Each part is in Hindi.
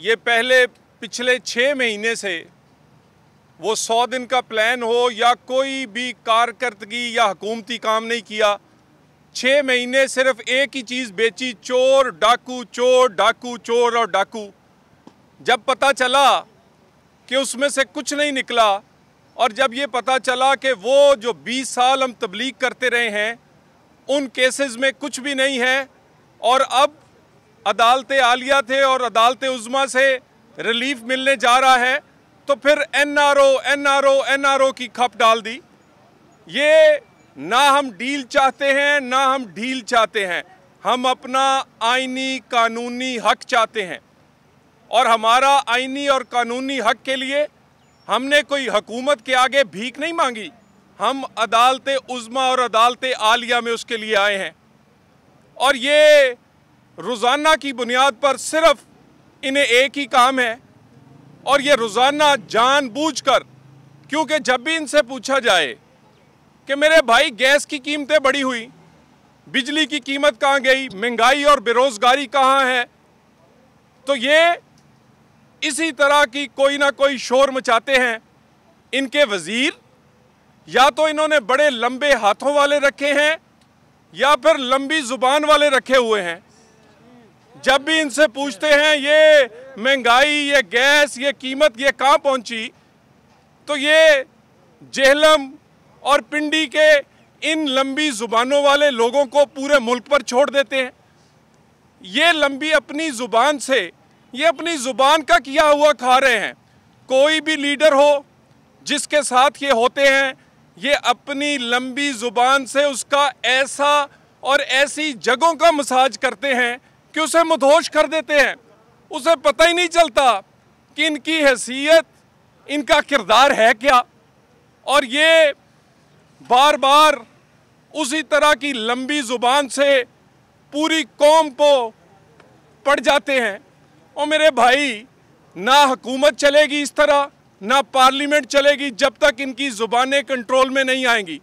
ये पहले पिछले छः महीने से वो सौ दिन का प्लान हो या कोई भी कारकर्दगी या हकूमती काम नहीं किया छः महीने सिर्फ एक ही चीज़ बेची चोर डाकू चोर डाकू चोर और डाकू जब पता चला कि उसमें से कुछ नहीं निकला और जब ये पता चला कि वो जो 20 साल हम तबलीग करते रहे हैं उन केसेस में कुछ भी नहीं है और अब अदालत आलिया थे और अदालत उज़मा से रिलीफ मिलने जा रहा है तो फिर एनआरओ एनआरओ एनआरओ की खप डाल दी ये ना हम डील चाहते हैं ना हम ढील चाहते हैं हम अपना आइनी कानूनी हक चाहते हैं और हमारा आइनी और कानूनी हक के लिए हमने कोई हकूमत के आगे भीख नहीं मांगी हम अदालत उज़मा और अदालत आलिया में उसके लिए आए हैं और ये रोज़ाना की बुनियाद पर सिर्फ इन्हें एक ही काम है और ये रोज़ाना जानबूझकर क्योंकि जब भी इनसे पूछा जाए कि मेरे भाई गैस की कीमतें बड़ी हुई बिजली की कीमत कहाँ गई महंगाई और बेरोज़गारी कहाँ है तो ये इसी तरह की कोई ना कोई शोर मचाते हैं इनके वज़ीर या तो इन्होंने बड़े लंबे हाथों वाले रखे हैं या फिर लंबी ज़ुबान वाले रखे हुए हैं जब भी इनसे पूछते हैं ये महंगाई ये गैस ये कीमत ये कहाँ पहुँची तो ये जेहलम और पिंडी के इन लंबी ज़ुबानों वाले लोगों को पूरे मुल्क पर छोड़ देते हैं ये लंबी अपनी ज़ुबान से ये अपनी ज़ुबान का किया हुआ खा रहे हैं कोई भी लीडर हो जिसके साथ ये होते हैं ये अपनी लंबी ज़ुबान से उसका ऐसा और ऐसी जगहों का मसाज करते हैं कि उसे मुदहोश कर देते हैं उसे पता ही नहीं चलता कि इनकी हैसियत इनका किरदार है क्या और ये बार बार उसी तरह की लंबी ज़ुबान से पूरी कौम को पड़ जाते हैं और मेरे भाई ना हुकूमत चलेगी इस तरह ना पार्लियामेंट चलेगी जब तक इनकी ज़ुबानें कंट्रोल में नहीं आएंगी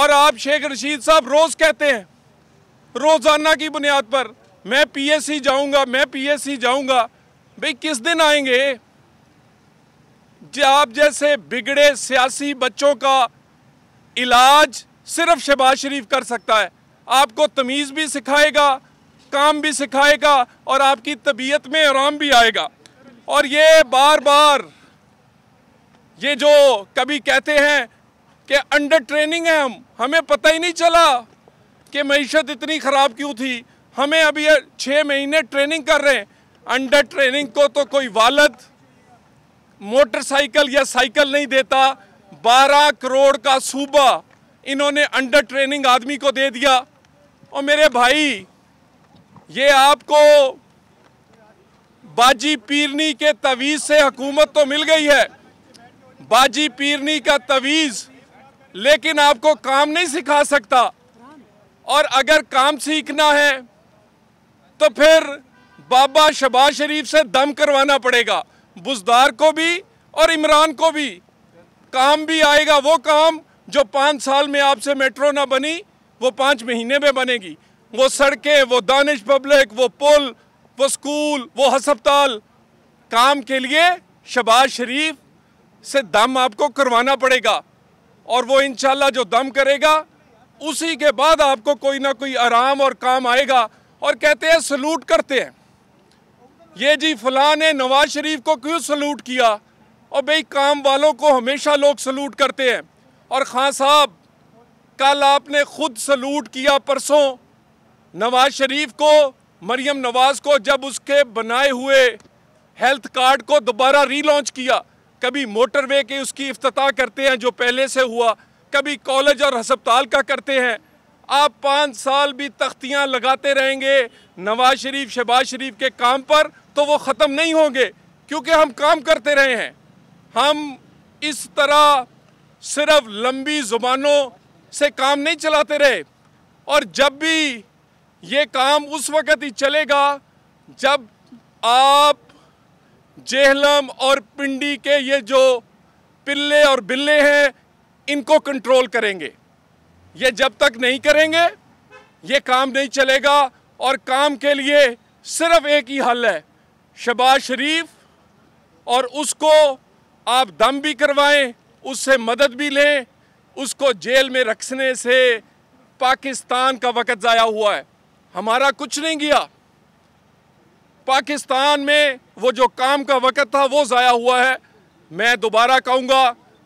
और आप शेख रशीद साहब रोज़ कहते हैं रोज़ाना की बुनियाद पर मैं पीएससी जाऊंगा मैं पीएससी जाऊंगा भाई किस दिन आएंगे आप जैसे बिगड़े सियासी बच्चों का इलाज सिर्फ शहबाज शरीफ कर सकता है आपको तमीज़ भी सिखाएगा काम भी सिखाएगा और आपकी तबीयत में आराम भी आएगा और ये बार बार ये जो कभी कहते हैं कि अंडर ट्रेनिंग है हम हमें पता ही नहीं चला कि मीशत इतनी ख़राब क्यों थी हमें अभी छः महीने ट्रेनिंग कर रहे हैं अंडर ट्रेनिंग को तो कोई वालद मोटरसाइकिल या साइकिल नहीं देता बारह करोड़ का सूबा इन्होंने अंडर ट्रेनिंग आदमी को दे दिया और मेरे भाई ये आपको बाजी पीरनी के तवीज़ से हकूमत तो मिल गई है बाजी पीरनी का तवीज़ लेकिन आपको काम नहीं सिखा सकता और अगर काम सीखना है तो फिर बाबा शबाज शरीफ से दम करवाना पड़ेगा बुजदार को भी और इमरान को भी काम भी आएगा वो काम जो पाँच साल में आपसे मेट्रो ना बनी वो पाँच महीने में बनेगी वो सड़कें वो दानिश पब्लिक वो पुल वो स्कूल वो हस्पताल काम के लिए शबाज शरीफ से दम आपको करवाना पड़ेगा और वो इन जो दम करेगा उसी के बाद आपको कोई ना कोई आराम और काम आएगा और कहते हैं सलूट करते हैं ये जी फलाह ने नवाज शरीफ को क्यों सलूट किया और भाई काम वालों को हमेशा लोग सलूट करते हैं और खां साहब कल आपने खुद सलूट किया परसों नवाज शरीफ को मरियम नवाज को जब उसके बनाए हुए हेल्थ कार्ड को दोबारा रीलॉन्च किया कभी मोटरवे के उसकी अफ्ताह करते हैं जो पहले से हुआ कभी कॉलेज और हस्पताल का करते हैं आप पाँच साल भी तख्तियाँ लगाते रहेंगे नवाज शरीफ शहबाज शरीफ के काम पर तो वो ख़त्म नहीं होंगे क्योंकि हम काम करते रहे हैं हम इस तरह सिर्फ लंबी ज़ुबानों से काम नहीं चलाते रहे और जब भी ये काम उस वक़्त ही चलेगा जब आप जेहलम और पिंडी के ये जो पिल्ले और बिल्ले हैं इनको कंट्रोल करेंगे ये जब तक नहीं करेंगे ये काम नहीं चलेगा और काम के लिए सिर्फ एक ही हल है शबाज शरीफ और उसको आप दम भी करवाएं उससे मदद भी लें उसको जेल में रखने से पाकिस्तान का वक़्त ज़ाया हुआ है हमारा कुछ नहीं गया पाकिस्तान में वो जो काम का वक़्त था वो ज़ाया हुआ है मैं दोबारा कहूँगा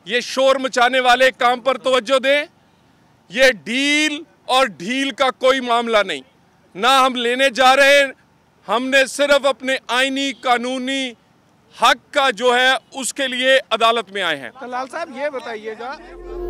ये शोर मचाने वाले काम पर तोज्जो दें ये डील और ढील का कोई मामला नहीं ना हम लेने जा रहे हैं हमने सिर्फ अपने आईनी कानूनी हक का जो है उसके लिए अदालत में आए हैं लाल साहब ये बताइएगा